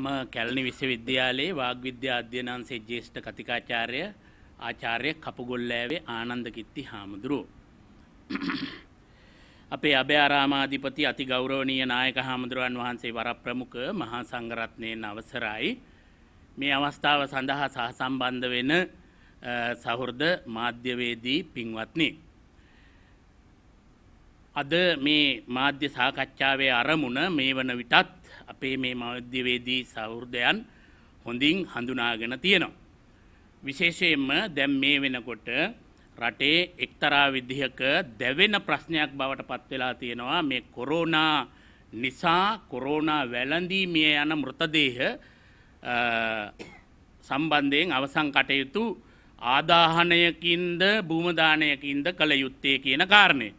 මම කැලණි විශ්වවිද්‍යාලයේ වාග්විද්‍යා අධ්‍යනාංශයේ ජ්‍යෙෂ්ඨ කතිකාචාර්ය ආචාර්ය කපුගොල්ලෑවේ ආනන්ද කිත්ති හාමුදුරුව. අපේ අභයාරාමාධිපති අති ගෞරවනීය නායක හාමුදුරුවන් වහන්සේ වර ප්‍රමුඛ මහා සංඝරත්නයෙන් අවසරයි. මේ අවස්ථාව සඳහා සහසම්බන්ධ වෙන සහෘද මාධ්‍යවේදී පින්වත්නි. අද මේ මාධ්‍ය සාකච්ඡාවේ අරමුණ මේ වන විටත් අපේ මේ මාධ්‍යවේදී සෞෘදයන් හොඳින් හඳුනාගෙන තියෙනවා. විශේෂයෙන්ම දැම් මේ වෙනකොට රටේ එක්තරා විදිහක දැවෙන ප්‍රශ්නයක් බවට පත්වෙලා තියෙනවා මේ කොරෝනා නිසා කොරෝනා වැලඳීමිය යන මෘතදේහ සම්බන්ධයෙන් අවසං කටයුතු ආදාහනයකින්ද භූමදානයකින්ද කළ යුත්තේ කියන කාරණය.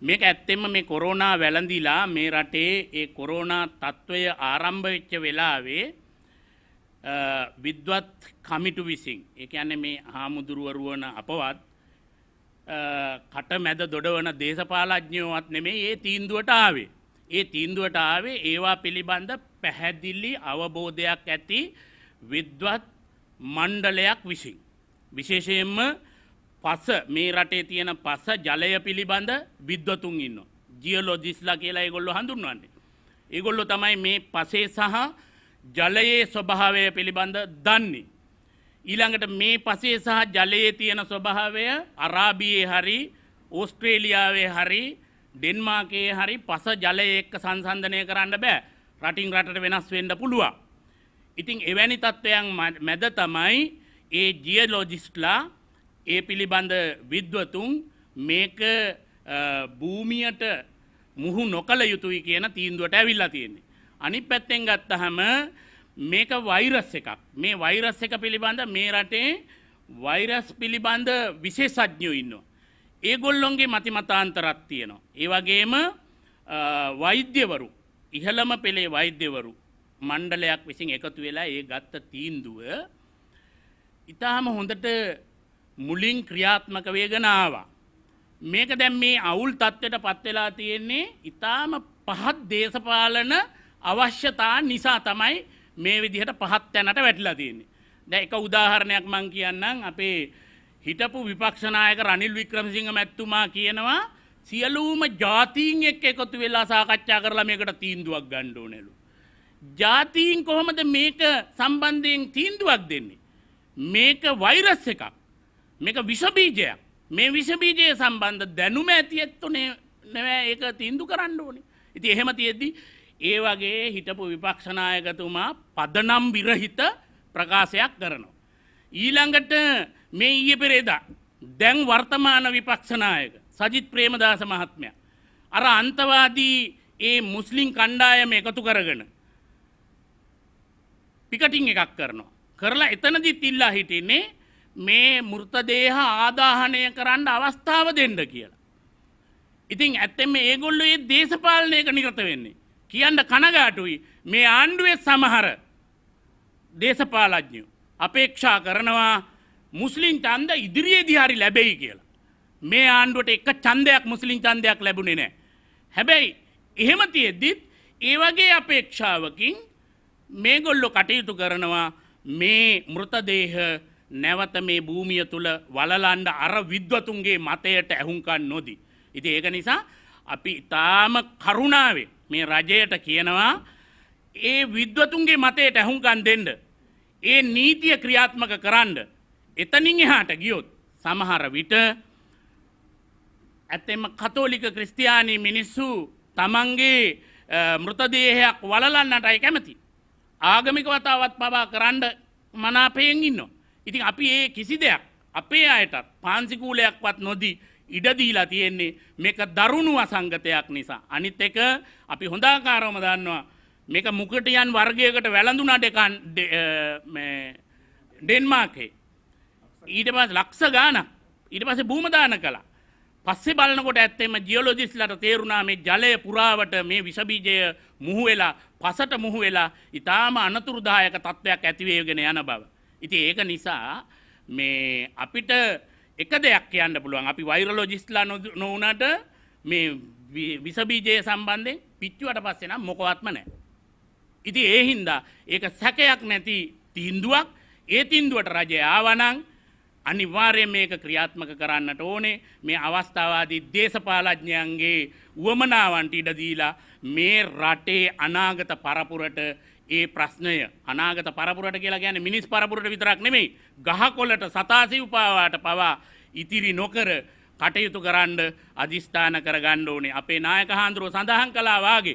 මේක ඇත්තෙම මේ කොරෝනා වැළඳිලා මේ රටේ ඒ කොරෝනා තත්ත්වය ආරම්භ වෙච්ච වෙලාවේ විද්වත් කමිටු විසින් ඒ කියන්නේ මේ හාමුදුරුවරුවන අපවත් කට මැද දොඩවන දේශපාලඥයෝවත් නෙමේ ඒ තීන්දුවට ආවේ ඒ තීන්දුවට ආවේ ඒවා පිළිබඳ පැහැදිලි අවබෝධයක් ඇති විද්වත් මණ්ඩලයක් විසින්. විශේෂයෙන්ම පස මේ රටේ තියෙන පස ජලය පිළිබඳ විද්වතුන් ඉන්න. ජියලෝජිස්ලා කියලා ඒගොල්ලො හඳුන්වන්නේ. ඒගොල්ලො තමයි මේ පසේ සහ ජලයේ ස්වභාවය පිළිබඳ දන්නේ. ඊළඟට මේ පසේ සහ ජලයේ තියෙන ස්වභාවය අරාබියේ හරි ඕස්ට්‍රේලියාවේ හරි ඩෙන්මාකයේ හරි පස ජලය එක්ක සංසන්ධනය කරන්න බෑ රටින් රටට වෙනස් වෙන්න පුළුවන්. ඉතින් එවැනි තත්ත්වයන් මැද තමයි ඒ ජියලෝජිස්ට්ලා ඒ පිළිබඳ විද්වතුන් මේක භූමියට මුහු නොකළ යුතුයි කියන තීන්දුවට ඇවිල්ලා තියෙන්නේ. අනි පැත්තෙන් ගත්තහම මේක වෛරස් එකක් මේ වෛරස් එක පිළිබඳ මේ රටේ වෛරස් පිළිබඳ විශේෂඥයෝ ඉන්නවා. ඒගොල්ලොන්ගේ මතිමතාන්තරත් තියෙනවා. ඒ වගේම වෛද්‍යවරු ඉහළම පෙළේ වෛද්‍යවරු මණ්ඩලයක් විසින් එකතු වෙලා ඒ ගත්ත තීන්දුව ඉතාම හොඳට මුලින් ක්‍රියාත්මක වේගනාවා. මේක දැන් මේ අවුල් තත්ත්වයට පත්වෙලා තියෙන්නේ ඉතාම පහත් දේශපාලන අවශ්‍යතා නිසා තමයි මේ විදිහට පහත් තැනට වැටලා තියෙන්නේ. දැන් එක උදාහරණයක් මම කියන්නම් අපේ හිටපු විපක්ෂ නායක රනිල් වික්‍රමසිංහ මැතිතුමා කියනවා සියලුම ජාතීන් එක්ක එකතු වෙලා සාකච්ඡා කරලා මේකට තීන්දුවක් ගන්න ඕනේලු. ජාතීන් කොහොමද මේක සම්බන්ධයෙන් තීන්දුවක් දෙන්නේ? මේක වෛරස් එකක්. මේක විෂබීජයක් මේ විෂබීජය සම්බන්ධ දැනුම ඇති ඇත්තුනේ නැවෑ ඒක තීන්දු කරන්න ඕනේ ඉති එහෙම තියෙද්දි ඒ වගේ හිටපු විපක්ෂනායකතුමා පදනම් විරහිත ප්‍රකාශයක් කරනවා. ඊළඟට මේ ඊය පෙරේදා දැන් වර්තමාන විපක්ෂනායක සජිත් ප්‍රේමදාස මහත්මයා. අර අන්තවාදී ඒ මුස්ලිම් කණ්ඩායම එකතු කරගෙන පිකටින් එකක් කරනවා. කරලා එතනදිත් ඉල්ලා හිටින්නේ මේ මෘතදේහ ආදාහනය කරන්න අවස්ථාව දෙන්න කියලා. ඉතින් ඇත්තෙම ඒගොල්ලො ඒ දේශපාලනයක නිරත වෙන්නේ. කියන්න කනගාටුයි මේ ආණ්ඩුවේ සමහර දේශපාලඥයෝ අපේක්ෂා කරනවා මුස්ලිම් ඡන්ද ඉදිරියේදී හරි ලැබෙයි කියලා. මේ ආණ්ඩුවට එක ඡන්දයක් මුස්ලිම් ඡන්දයක් ලැබුණේ නැහැ. හැබැයි එහෙම තියෙද්දිත් ඒ වගේ අපේක්ෂාවකින් මේගොල්ලෝ කටයුතු කරනවා මේ මෘතදේහ නැවත මේ භූමිය තුළ වලලන්ඩ අර විද්වතුන්ගේ මතයට ඇහුම්කන් නොදී. ඉති ඒක නිසා අපි ඉතාම කරුණාවේ මේ රජයට කියනවා ඒ විද්වතුන්ගේ මතයට ඇහුම්කන් දෙෙන්ඩ. ඒ නීතිය ක්‍රියාත්මක කරන්න එතනින් එහාට ගියොත් සමහර විට ඇතෙම කතෝලික ක්‍රස්තියානී මිනිස්සු තමන්ගේ මෘතදේහයක් වලලන්නටයි කැමති. ආගමික වතාවත් පවා කරන්න මනාපයෙන් ඉන්නවා. ඉතින් අපි ඒ කිසි දෙයක් අපේ අයටත් පාන්සිකූලයක්වත් නොදී ඉඩදීලා තියෙන්නේ මේක දරුණු අසංගතයක් නිසා. අනිත් එක අපි හොඳාකාරවම දන්නවා මේක මුකටයන් වර්ගයකට වැළඳුනට ඩෙන්මාකේ. ඊට පස් ලක්ෂ ගාන ඊට පස භූමදාන කලා පස්සේ බලනකොට ඇත්තෙම ජියලෝජිස්ලට තේරුණා මේ ජලය පුරාවට මේ විසබීජය මුහු වෙලා පසට මුහු වෙලා ඉතාම අනතුරුදායක තත්ත්වයක් ඇතිවේගෙන යන බව. ඉති ඒක නිසා මේ අපිට එක දෙයක් කියන්න පුළුවන් අපි වෛරලෝජිස්ලා නොවනට මේ විසබීජය සම්බන්ධයෙන් පිච්චුවට පස්සෙන මොකවත්ම නෑ. ඉති ඒ හින්දා ඒක සැකයක් නැති තීන්දුවක් ඒ තින්දුවට රජය ආවනං අනිවාර්ය මේක ක්‍රියාත්මක කරන්නට ඕනේ මේ අවස්ථාවාදී දේශපාලඥයන්ගේ වුවමනාවන්ට ඉඩදීලා මේ රටේ අනාගත පරපුරට ඒ ප්‍රශ්නය අනාගත පරපුරට කියලා ගැන මිනිස් පරපුරට විතරක් නෙමෙයි ගහකොල්ලට සතාසි උපාවාට පවා ඉතිරි නොකර කටයුතු කරන්න අධිෂ්ඨාන කර ගණ්ඩ ඕනේ අපේ නායක හාන්දුරුව සඳහන් කලාවාගේ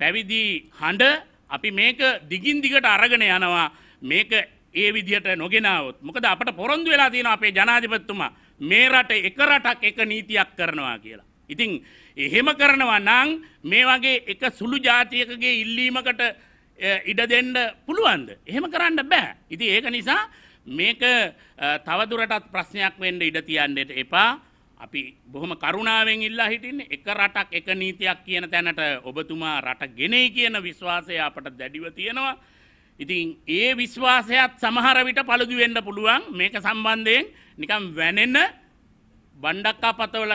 පැවිදිී හඬ අපි මේක දිගින් දිගට අරගෙන යනවා මේක ඒ විදිහට නොගෙනාවත් මොකද අපට පොරොන්දු වෙලා තියෙන අපේ ජනාධිපතිතුමා මේ රට එක රටක් එක නීතියක් කරනවා කියලා. ඉතින් එහෙම කරනවා නම් මේ වගේ එක සුළු ජාතියකගේ ඉල්ලීමකට ඉඩ දෙන්න පුළුවන්ද. එහෙම කරන්න බෑ. ඉති ඒක නිසා මේක තවදුරටත් ප්‍රශ්නයක් වෙන්ඩ ඉඩ තියන්නට එපා. අපි බොහොම කරුණාවෙන් ඉල්ලා හිටින් එක රටක් එක නීතියක් කියන තැනට ඔබතුමා රට ගෙනයි කියන විශ්වාසය අපට දැඩිව තියෙනවා. ඉතින් ඒ විශ්වාසයත් සමහර විට පළුදු වෙන්න පුළුවන් මේක සම්බන්ධයෙන් නිකම් වැනෙන බණ්ඩක්කා පතවල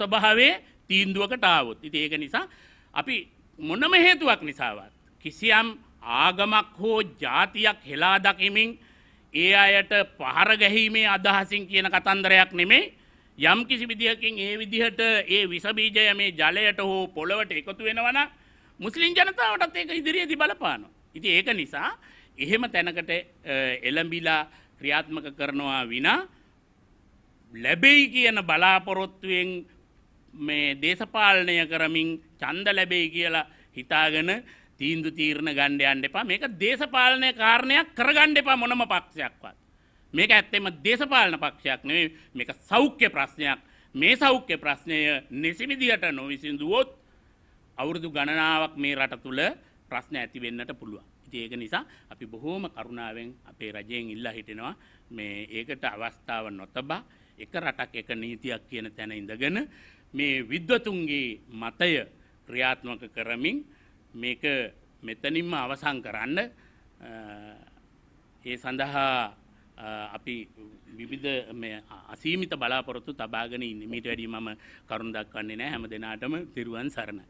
ස්වභාවයේ තීන්දුවකට ආවොත්. ඉතින් ඒක නිසා අපි මොනම හේතුවක් නිසාවත් කිසියම් ආගමක් හෝ ජාතියක් හෙලා දකිමින් ඒ අයට පහර ගැහීමේ අදහසින් කියන කතන්දරයක් නෙමේ යම් කිසි විදිහකින් ඒ විදිහට ඒ විසබීජය මේ ජලයට හෝ පොළොවට එකතු වෙනවන මුස්ලිම් ජනතාවටත් ඒක ඉදිරියේදී බලපානවා. ඉතින් ඒක නිසා එහෙම තැනකට එළඹිලා ක්‍රියාත්මක කරනවා විනා ලැබෙයි කියන බලාපොරොත්තුවෙන් මේ දේශපාලනය කරමින් ඡන්ද ලැබෙයි කියලා හිතාගෙන තීන්දු තීරණ ගණ්ඩ අන්ඩ එපා මේක දේශපාලනය කාරණයක් කරගණ්ඩ එපා මොනම පක්ෂයක්වත්. මේක ඇත්තෙම දේශපාලන පක්ෂයක් නෙවේ මේක සෞඛ්‍ය ප්‍රශ්නයක් මේ සෞඛ්‍ය ප්‍රශ්නය නෙසිවිදිහට නොවිසිදුවොත් අවුරුදු ගණනාවක් මේ රට තුළ ප්‍රශ්න ඇති වෙන්නට පුළුවන්. ඒක නිසා අපි බොහෝම කරුණාවෙන් අපේ රජයෙන් ඉල්ලා හිටෙනවා මේ ඒකට අවස්ථාව නොතබා එක රටක් එක නීතියක් කියන තැන ඉඳගෙන මේ විද්වතුන්ගේ මතය ක්‍රියාත්මක කරමින් මේක මෙතනින්ම අවසං කරන්න ඒ සඳහා අපි විවිධ අසීමිත බලාපොරොත්තු තබාගෙන ඉන්න මීට වැඩීමම කරුණ දක්වන්නේ නෑ හැම දෙනාටම තිරුවන් සරණයි